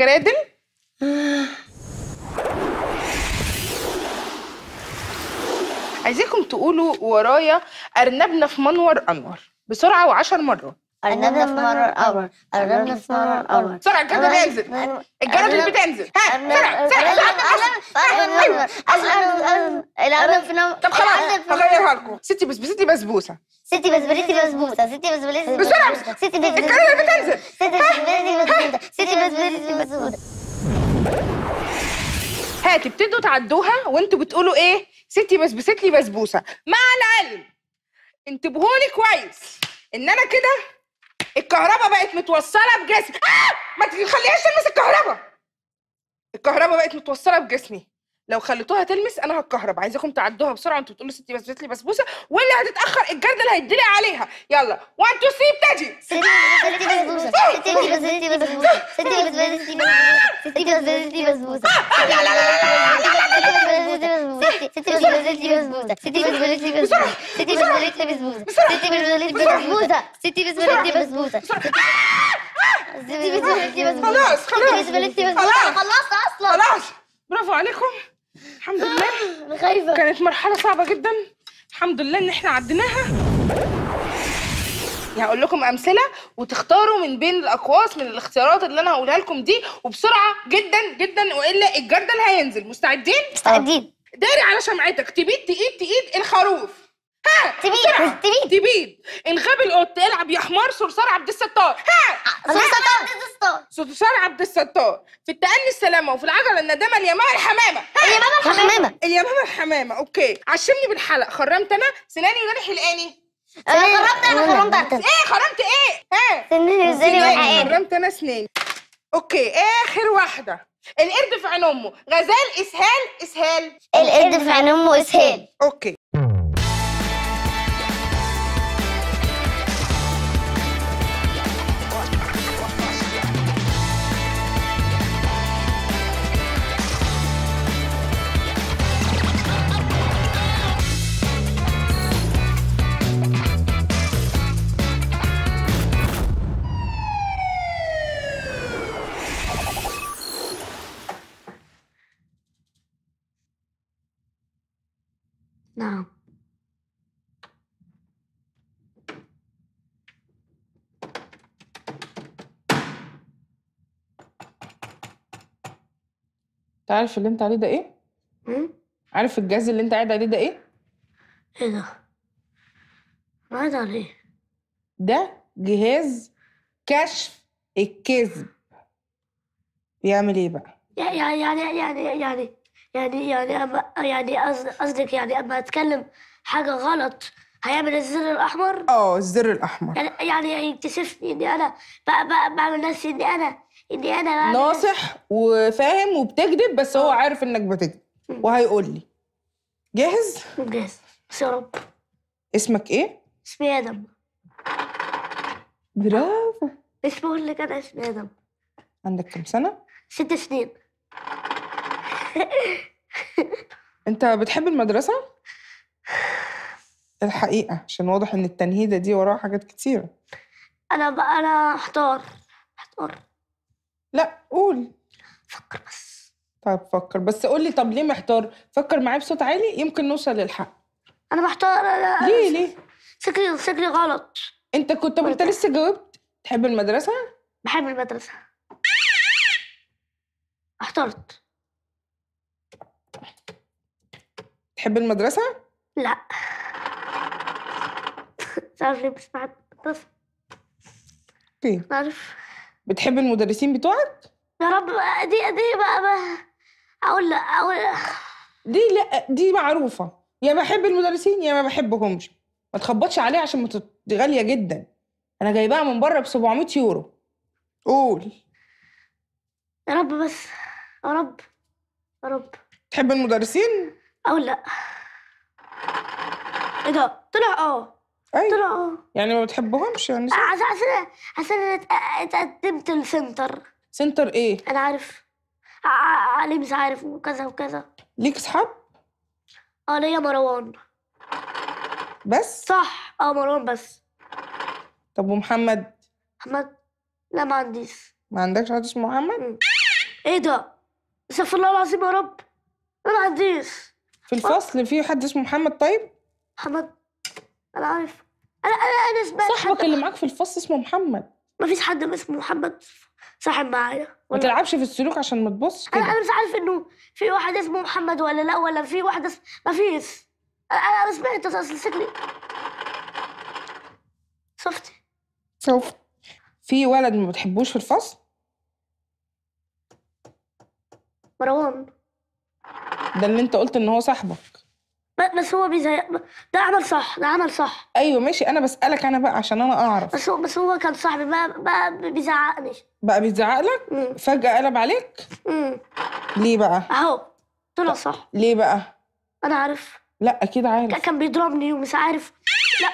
جرادل عايزاكم تقولوا ورايا أرنبنا في منور أنور بسرعة وعشر مرات قربنا في بسرعة بينزل الجرد بتنزل ها بسرعة بسرعة طب خلاص هغيرها لكم ستي بسبستي بسبوسة ستي بسبوسة ستي بسبوسة. بسرعة ستي الجرد بتنزل ستي بسبوسة ستي بسبريتي بسبوسة تعدوها وانتوا بتقولوا ايه ستي بسبست لي بسبوسه مع العلم انتبهوا لي كويس ان انا كده الكهرباء بقت متوصله بجسمي آه! ما تخليهاش تلمس الكهرباء الكهرباء بقت متوصله بجسمي لو خليتوها تلمس انا هتكهرب عايزاكم تعدوها بسرعه انتوا بتقولوا ستي بس لي بسبوسه واللي هتتاخر الجردل هيتدلق عليها يلا 1 2 3 ابتدي ستي بسبوسه ستي بسبوسه ستي بسبوسه ستي بسبوسه ستي بسبوسه بسبوسه ستي بسبوسه ستي بسبوسه ستي بسبوسه ستي بسبوسه ستي بسبوسه ستي بسبوسه ستي بسبوسه ستي بسبوسه ستي بسبوسه ستي بسبوسه ستي بسبوسه ستي بسبوسه خلاص خلاص خلاص خلاص خلاص خلاص خلاص برافو عليكم خايفه كانت مرحله صعبه جدا الحمد لله ان احنا عديناها هقول لكم امثله وتختاروا من بين الاقواس من الاختيارات اللي انا هقولها لكم دي وبسرعه جدا جدا والا الجردل هينزل مستعدين مستعدين داري على شمعتك تبيد تقيد تقيد الخروف ها تبيد تبيد تبيد الغاب القط العب يا حمار صرصار عبد الستار ها صرصار عبد الستار صرصار عبد الستار في التأني السلامة وفي العجلة الندامة اليمامة الحمامة اليمامة الحمامة اليمامة الحمامة اوكي عشمني بالحلق خرمت انا سناني وداني حلقاني خرمت انا خرمت ايه خرمت ايه ها سناني وزاني خرمت انا سناني اوكي اخر واحده القرد في عين امه غزال اسهال اسهال القرد في عين امه اسهال اوكي عارف اللي انت عليه ده ايه؟ عارف الجهاز اللي انت قاعد عليه ده ايه؟ ايه ده؟ قاعد عليه ايه؟ ده جهاز كشف الكذب بيعمل ايه بقى؟ يعني يعني يعني يعني يعني يعني أما يعني قصدك يعني اما اتكلم حاجه غلط هيعمل الزر الاحمر؟ اه الزر الاحمر يعني يعني يكتشفني اني انا بقى بعمل نفسي اني انا انا ناصح وفاهم وبتكذب بس هو آه. عارف انك بتكذب وهيقول لي جاهز؟ جاهز بس يا رب اسمك ايه؟ اسمي ادم برافو مش بقول لك انا اسمي ادم عندك كام سنة؟ ست سنين انت بتحب المدرسة؟ الحقيقة عشان واضح ان التنهيدة دي وراها حاجات كتيرة انا بقى انا احتار احتار لا قول فكر بس طب فكر بس قول لي طب ليه محتار فكر معايا بصوت عالي يمكن نوصل للحق انا محتار لا ليه ليه فكري فكري غلط انت كنت انت لسه جاوبت تحب المدرسه بحب المدرسه احترت تحب المدرسه لا تعرف ليه بعد المدرسه اوكي okay. عارف بتحب المدرسين بتوعك؟ يا رب دي دي بقى, بقى اقول لا اقول دي لا دي معروفه يا بحب المدرسين يا ما بحبهمش ما تخبطش عليها عشان غاليه جدا انا جايباها من بره ب 700 يورو قول يا رب بس يا رب يا رب تحب المدرسين اقول لا ايه ده طلع اه ايوه اه يعني ما بتحبهمش يعني آه، عشان عشان اتقدمت لسنتر سنتر ايه؟ انا عارف آه، آه، علي مش عارف وكذا وكذا ليك اصحاب؟ اه ليا مروان بس؟ صح اه مروان بس طب ومحمد؟ محمد لا ما عنديش ما عندكش حد اسمه محمد؟ ايه ده؟ استغفر الله العظيم يا رب انا ما عنديش في الفصل في حد اسمه محمد طيب؟ محمد انا عارف انا انا انا سمعت صاحبك اللي معاك في الفصل اسمه محمد ما فيش حد اسمه محمد صاحب معايا ما تلعبش في السلوك عشان ما تبصش كده انا انا مش عارف انه في واحد اسمه محمد ولا لا ولا في واحد اسمه ما فيش انا انا سمعت اصل شكلي شفت شوف في ولد ما بتحبوش في الفصل مروان ده اللي انت قلت ان هو صاحبك بس هو بيزهق ده عمل صح ده عمل صح ايوه ماشي انا بسالك انا بقى عشان انا اعرف بس هو بس هو كان صاحبي بقى بقى بيزعقني بقى بيزعق لك فجاه قلب عليك امم ليه بقى اهو طلع صح ليه بقى انا عارف لا اكيد عارف كان بيضربني ومش عارف لا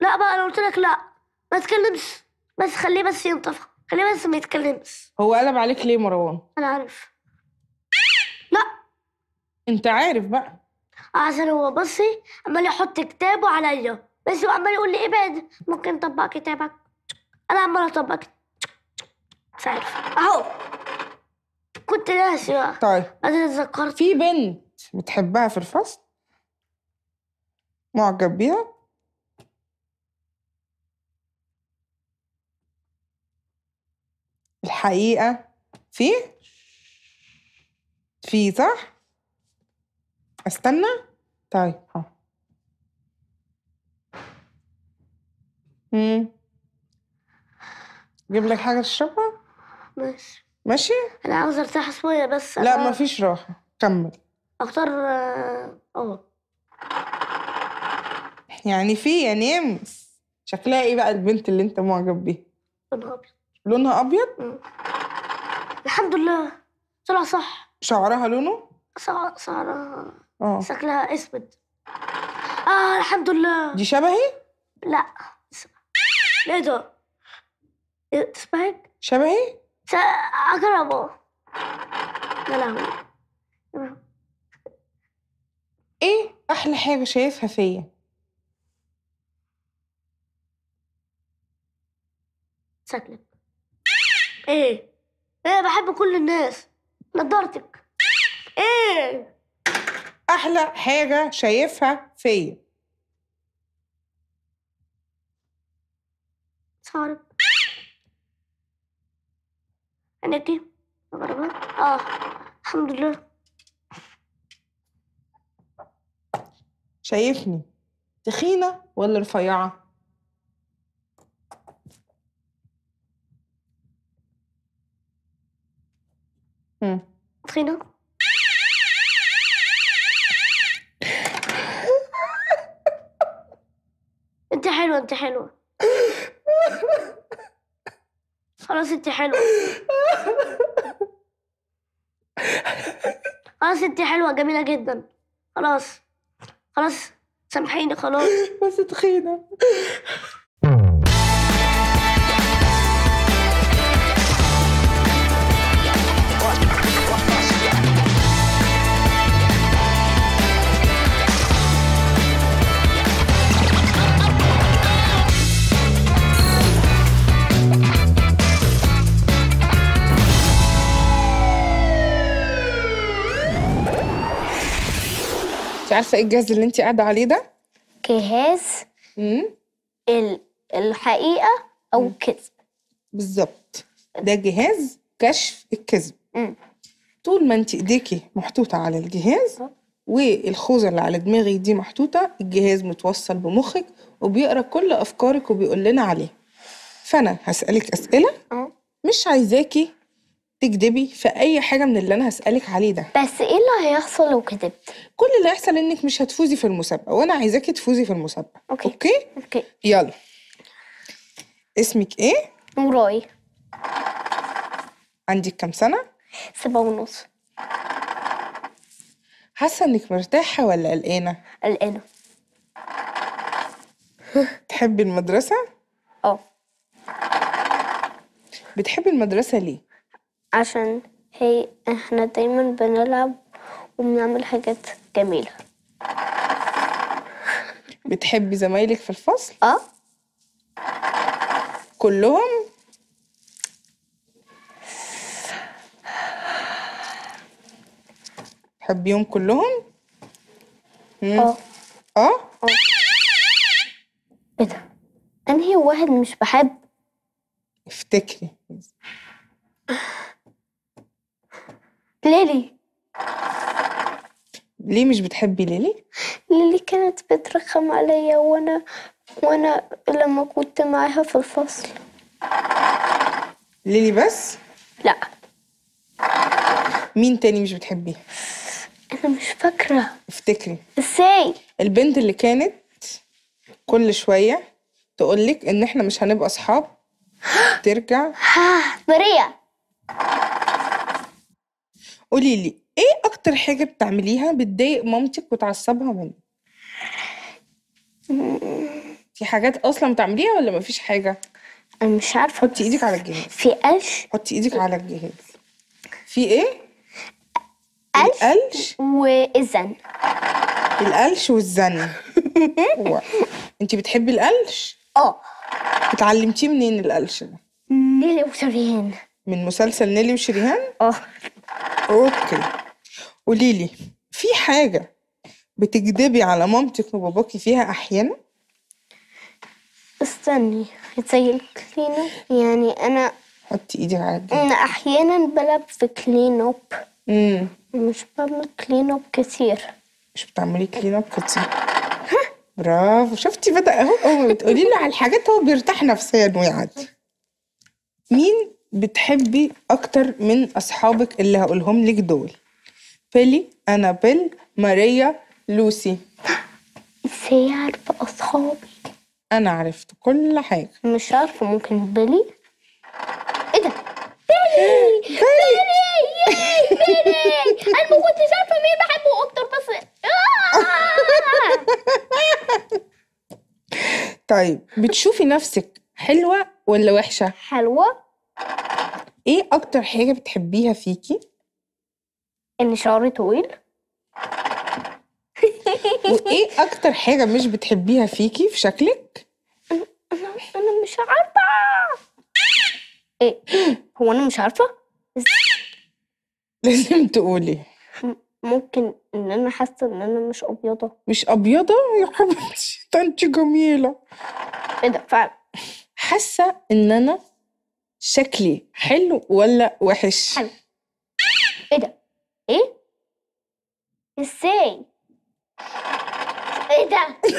لا بقى انا قلت لك لا ما تتكلمش بس خليه بس ينطفى خليه بس ما يتكلمش هو قلب عليك ليه مروان انا عارف لا انت عارف بقى عشان هو بصي عمال يحط كتابه عليا بس هو عمال يقول لي ابعد ممكن طبق كتابك انا عمال اطبق مش اهو كنت ناسي بقى طيب بعدين اتذكرت في بنت بتحبها في الفصل معجب بيها الحقيقة في في صح؟ استنى طيب اهو جيب لك حاجه تشربها ماشي ماشي انا عاوز ارتاح شويه بس لا أنا... مفيش راحه كمل اختار اه يعني في يا يعني إيه؟ نمس شكلها ايه بقى البنت اللي انت معجب بيها لونها ابيض لونها ابيض الحمد لله طلع صح شعرها لونه صار آه. شكلها اسود اه الحمد لله دي شبهي؟ لا ليه ده؟ إيه، تسمعك؟ شبهي؟ أقربه يا لهوي إيه أحلى حاجة شايفها فيا؟ شكلك إيه؟ إيه بحب كل الناس نضارتك ايه احلى حاجه شايفها فيا صارب انا دي اه الحمد لله شايفني تخينه ولا رفيعه تخينه حلوة انت حلوة خلاص انت حلوة خلاص انت حلوة جميلة جدا خلاص خلاص سامحيني خلاص بس تخينة عارفه ايه الجهاز اللي انت قاعده عليه ده جهاز الحقيقه او الكذب بالظبط ده جهاز كشف الكذب طول ما انت ايديكي محطوطه على الجهاز والخوذه اللي على دماغي دي محطوطه الجهاز متوصل بمخك وبيقرا كل افكارك وبيقول لنا عليه فانا هسالك اسئله اه. مش عايزاكي تكدبي في اي حاجه من اللي انا هسالك عليه ده بس ايه اللي هيحصل لو كدبت كل اللي هيحصل انك مش هتفوزي في المسابقه وانا عايزاكي تفوزي في المسابقه اوكي اوكي, أوكي. يلا اسمك ايه نوراي عندك كام سنه سبعة ونص حاسه انك مرتاحه ولا قلقانه قلقانه تحبي المدرسه اه بتحبي المدرسه ليه عشان هي احنا دايما بنلعب وبنعمل حاجات جميلة بتحبي زمايلك في الفصل؟ اه كلهم؟ تحبيهم كلهم؟ اه. اه اه؟ ايه ده؟ انهي واحد مش بحب؟ افتكري ليلي ليه مش بتحبي ليلي؟ ليلي كانت بترخم عليا وانا وانا لما كنت معاها في الفصل ليلي بس؟ لا مين تاني مش بتحبيه؟ انا مش فاكره افتكري ازاي؟ البنت اللي كانت كل شويه تقولك ان احنا مش هنبقى اصحاب ترجع ها مريا قولي لي إيه أكتر حاجة بتعمليها بتضايق مامتِك وتعصّبها منِّك؟ في حاجات أصلًا بتعمليها ولا مفيش حاجة؟ أنا مش عارفة حُطّي إيدِك على الجهاز. في قَلْش حُطّي إيدِك على الجهاز. في إيه؟ قَلْش القَلْش والزَّن. القَلْش والزَّن. أنتِ بتحبّي القَلْش؟ آه. اتعلّمتيه منين القَلْش ده؟ نيلي وشريهان. من مسلسل نيلي وشريهان؟ آه. اوكي قولي لي في حاجة بتكدبي على مامتك وباباكي فيها احيانا؟ استني زي الكلين يعني انا حطي ايدي على انا احيانا بلعب في كلين اب امم مش بعمل كلين اب كتير مش بتعملي كلين اب كتير برافو شفتي بدا اهو اول ما بتقولي له على الحاجات هو بيرتاح نفسيا ويعدي مين بتحبي أكتر من أصحابك اللي هقولهم لك دول بيلي أنابيل ماريا لوسي ازاي عارفة أصحابي أنا عرفت كل حاجة مش عارفة ممكن بيلي ايه ده بيلي بيلي ياي بيلي انا ما كنتش عارفه مين بحبه اكتر بس آه! طيب بتشوفي نفسك حلوه ولا وحشه حلوه ايه اكتر حاجة بتحبيها فيكي؟ ان شعري طويل وايه اكتر حاجة مش بتحبيها فيكي في شكلك؟ انا انا مش عارفة ايه هو انا مش عارفة؟ لازم تقولي ممكن ان انا حاسه ان انا مش ابيضه مش ابيضه يا حبيبتي ده انت جميله ايه ده فعلا حاسه ان انا شكلي حلو ولا وحش حلو ايه ده ايه ازاي ايه ده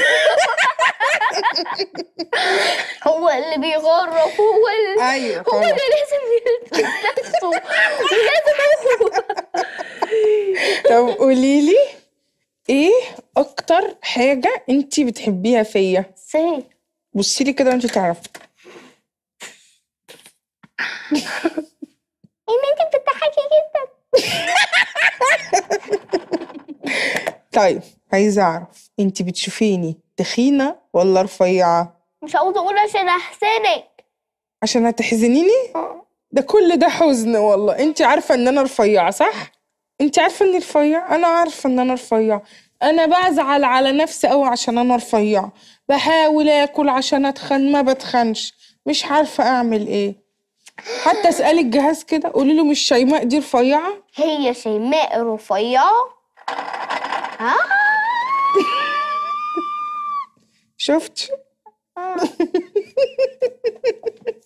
هو اللي بيغرف هو اللي أيوة هو اللي لازم يلبس نفسه لازم هو طب قولي لي ايه اكتر حاجه انت بتحبيها فيا ازاي بصي لي كده وانت تعرفي ايمان انت بتضحكي جدا طيب عايزه اعرف انت بتشوفيني تخينه ولا رفيعه مش عاوزه اقول عشان احسنك عشان هتحزنيني ده كل ده حزن والله انت عارفه ان انا رفيعه صح انت عارفه اني رفيعه انا عارفه ان انا رفيعه انا بزعل على نفسي قوي عشان انا رفيعه بحاول اكل عشان اتخن ما بتخنش مش عارفه اعمل ايه حتى اسالي الجهاز كده قولي له مش شيماء دي رفيعه هي شيماء رفيعه ها شفت آه.